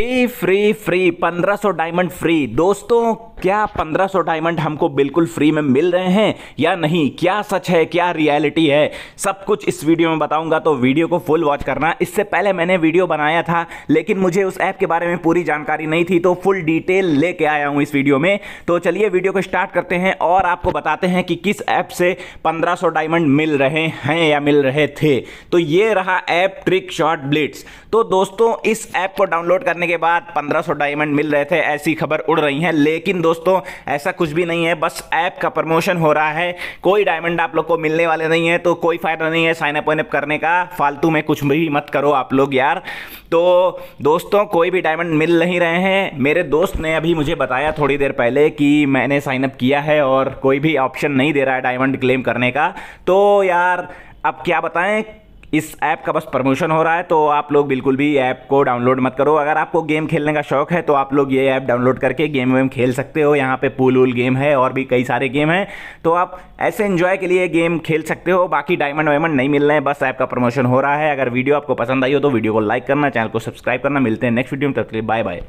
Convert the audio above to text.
free free free 1500 diamond free दोस्तों क्या 1500 diamond हमको बिल्कुल फ्री में मिल रहे हैं या नहीं क्या सच है क्या रियलिटी है सब कुछ इस वीडियो में बताऊंगा तो वीडियो को फुल वॉच करना इससे पहले मैंने वीडियो बनाया था लेकिन मुझे उस ऐप के बारे में पूरी जानकारी नहीं थी तो फुल डिटेल लेके आया हूँ इस वीडियो में तो चलिए वीडियो को स्टार्ट करते हैं और आपको बताते हैं कि किस ऐप से पंद्रह डायमंड मिल रहे हैं या मिल रहे थे तो ये रहा ऐप ट्रिक शॉर्ट ब्लिट्स तो दोस्तों इस ऐप को डाउनलोड करने के बाद 1500 डायमंड मिल रहे थे ऐसी खबर उड़ रही है लेकिन दोस्तों ऐसा कुछ भी नहीं है बस ऐप का प्रमोशन हो रहा है कोई डायमंड आप लोग को मिलने वाले नहीं है तो कोई फायदा नहीं है साइनअप वाइनअप करने का फालतू में कुछ भी मत करो आप लोग यार तो दोस्तों कोई भी डायमंड मिल नहीं रहे हैं मेरे दोस्त ने अभी मुझे बताया थोड़ी देर पहले कि मैंने साइनअप किया है और कोई भी ऑप्शन नहीं दे रहा है डायमंड क्लेम करने का तो यार अब क्या बताएं इस ऐप का बस प्रमोशन हो रहा है तो आप लोग बिल्कुल भी ऐप को डाउनलोड मत करो अगर आपको गेम खेलने का शौक है तो आप लोग ये ऐप डाउनलोड करके गेम वेम खेल सकते हो यहाँ पे पूल वूल गेम है और भी कई सारे गेम हैं तो आप ऐसे इन्जॉय के लिए गेम खेल सकते हो बाकी डायमंड वायमंड नहीं मिल रहे हैं बस ऐप का प्रमोशन हो रहा है अगर वीडियो आपको पसंद आई हो तो वीडियो को लाइक करना चैनल को सब्सक्राइब करना मिलते हैं नेक्स्ट वीडियो में तब तक बाय बाय